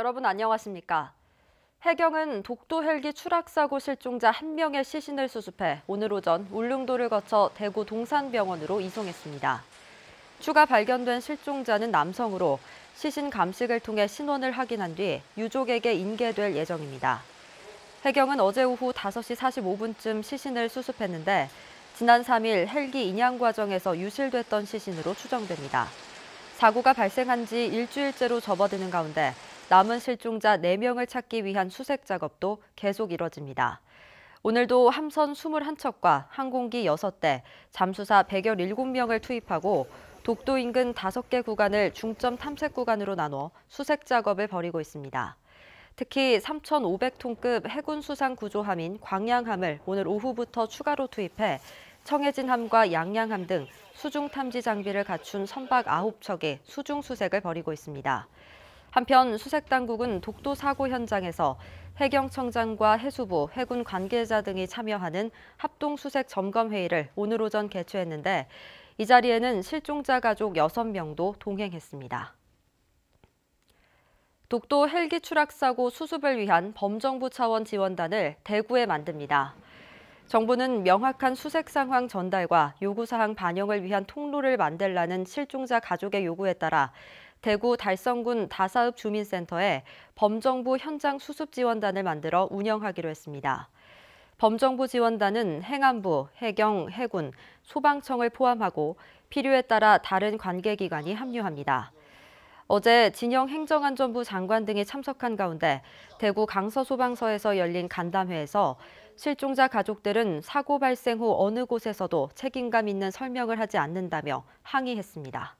여러분 안녕하십니까? 해경은 독도 헬기 추락 사고 실종자 한 명의 시신을 수습해 오늘 오전 울릉도를 거쳐 대구 동산병원으로 이송했습니다. 추가 발견된 실종자는 남성으로 시신 감식을 통해 신원을 확인한 뒤 유족에게 인계될 예정입니다. 해경은 어제 오후 5시 45분쯤 시신을 수습했는데 지난 3일 헬기 인양 과정에서 유실됐던 시신으로 추정됩니다. 사고가 발생한 지 일주일째로 접어드는 가운데 남은 실종자 4명을 찾기 위한 수색 작업도 계속 이뤄집니다. 오늘도 함선 21척과 항공기 6대, 잠수사 117명을 투입하고 독도 인근 5개 구간을 중점 탐색 구간으로 나눠 수색 작업을 벌이고 있습니다. 특히 3,500톤급 해군 수상 구조함인 광양함을 오늘 오후부터 추가로 투입해 청해진함과 양양함 등 수중 탐지 장비를 갖춘 선박 9척이 수중 수색을 벌이고 있습니다. 한편 수색당국은 독도 사고 현장에서 해경청장과 해수부, 해군 관계자 등이 참여하는 합동수색 점검회의를 오늘 오전 개최했는데 이 자리에는 실종자 가족 6명도 동행했습니다. 독도 헬기 추락 사고 수습을 위한 범정부 차원 지원단을 대구에 만듭니다. 정부는 명확한 수색 상황 전달과 요구사항 반영을 위한 통로를 만들라는 실종자 가족의 요구에 따라 대구 달성군 다사읍 주민센터에 범정부 현장 수습 지원단을 만들어 운영하기로 했습니다. 범정부 지원단은 행안부, 해경, 해군, 소방청을 포함하고 필요에 따라 다른 관계기관이 합류합니다. 어제 진영 행정안전부 장관 등이 참석한 가운데 대구 강서소방서에서 열린 간담회에서 실종자 가족들은 사고 발생 후 어느 곳에서도 책임감 있는 설명을 하지 않는다며 항의했습니다.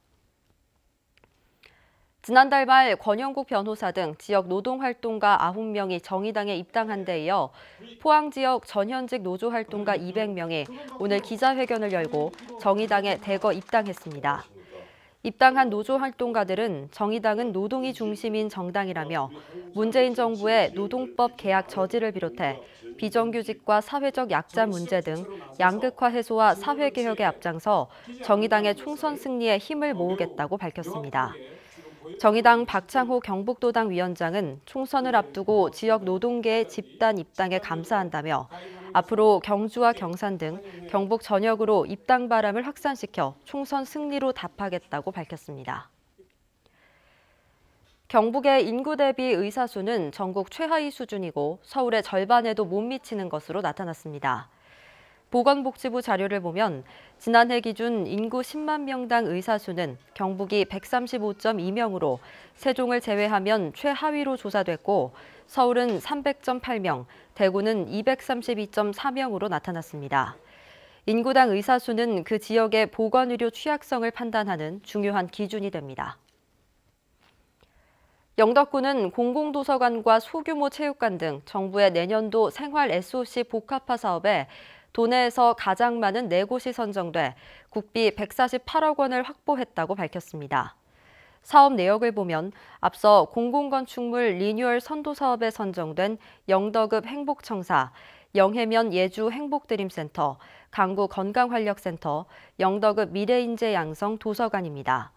지난달 말 권영국 변호사 등 지역 노동활동가 9명이 정의당에 입당한 데 이어 포항 지역 전현직 노조활동가 200명이 오늘 기자회견을 열고 정의당에 대거 입당했습니다. 입당한 노조활동가들은 정의당은 노동이 중심인 정당이라며 문재인 정부의 노동법 계약 저지를 비롯해 비정규직과 사회적 약자 문제 등 양극화 해소와 사회개혁에 앞장서 정의당의 총선 승리에 힘을 모으겠다고 밝혔습니다. 정의당 박창호 경북도당 위원장은 총선을 앞두고 지역 노동계 집단 입당에 감사한다며 앞으로 경주와 경산 등 경북 전역으로 입당 바람을 확산시켜 총선 승리로 답하겠다고 밝혔습니다. 경북의 인구 대비 의사 수는 전국 최하위 수준이고 서울의 절반에도 못 미치는 것으로 나타났습니다. 보건복지부 자료를 보면 지난해 기준 인구 10만 명당 의사 수는 경북이 135.2명으로 세종을 제외하면 최하위로 조사됐고 서울은 300.8명, 대구는 232.4명으로 나타났습니다. 인구당 의사 수는 그 지역의 보건의료 취약성을 판단하는 중요한 기준이 됩니다. 영덕군은 공공도서관과 소규모 체육관 등 정부의 내년도 생활 SOC 복합화 사업에 도내에서 가장 많은 네곳이 선정돼 국비 148억 원을 확보했다고 밝혔습니다. 사업 내역을 보면 앞서 공공건축물 리뉴얼 선도 사업에 선정된 영덕읍 행복청사, 영해면 예주 행복드림센터, 강구 건강활력센터, 영덕읍 미래인재 양성 도서관입니다.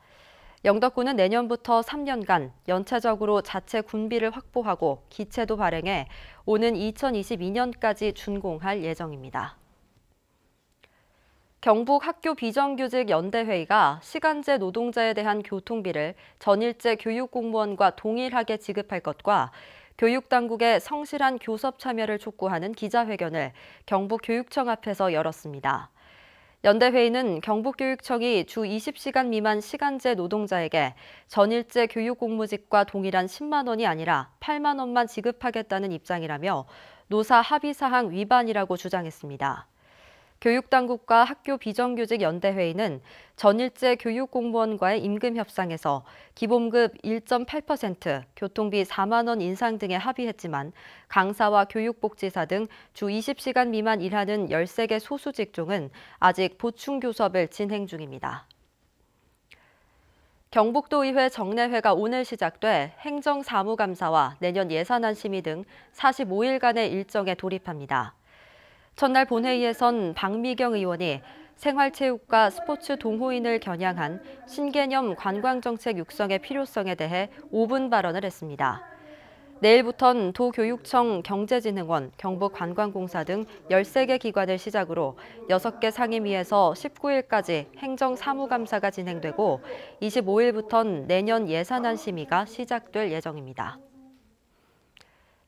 영덕군은 내년부터 3년간 연차적으로 자체 군비를 확보하고 기체도 발행해 오는 2022년까지 준공할 예정입니다. 경북 학교 비정규직 연대회의가 시간제 노동자에 대한 교통비를 전일제 교육 공무원과 동일하게 지급할 것과 교육당국의 성실한 교섭 참여를 촉구하는 기자회견을 경북교육청 앞에서 열었습니다. 연대회의는 경북교육청이 주 20시간 미만 시간제 노동자에게 전일제 교육 공무직과 동일한 10만 원이 아니라 8만 원만 지급하겠다는 입장이라며 노사 합의사항 위반이라고 주장했습니다. 교육당국과 학교 비정규직 연대회의는 전일제 교육공무원과의 임금 협상에서 기본급 1.8%, 교통비 4만 원 인상 등에 합의했지만 강사와 교육복지사 등 주 20시간 미만 일하는 13개 소수 직종은 아직 보충 교섭을 진행 중입니다. 경북도의회 정례회가 오늘 시작돼 행정사무감사와 내년 예산안 심의 등 45일간의 일정에 돌입합니다. 전날 본회의에선 박미경 의원이 생활체육과 스포츠 동호인을 겨냥한 신개념 관광정책 육성의 필요성에 대해 5분 발언을 했습니다. 내일부턴 도교육청, 경제진흥원, 경북관광공사 등 13개 기관을 시작으로 6개 상임위에서 19일까지 행정사무감사가 진행되고 25일부턴 내년 예산안 심의가 시작될 예정입니다.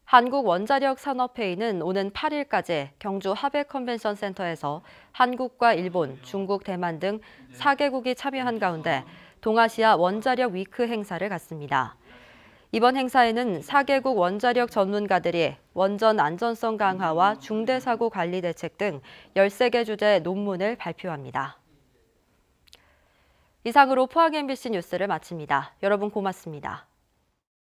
한국원자력산업회의는 오는 8일까지 경주 하백 컨벤션 센터에서 한국과 일본, 중국, 대만 등 4개국이 참여한 가운데 동아시아 원자력 위크 행사를 갖습니다. 이번 행사에는 4개국 원자력 전문가들이 원전 안전성 강화와 중대사고 관리 대책 등 13개 주제 논문을 발표합니다. 이상으로 포항 MBC 뉴스를 마칩니다. 여러분 고맙습니다.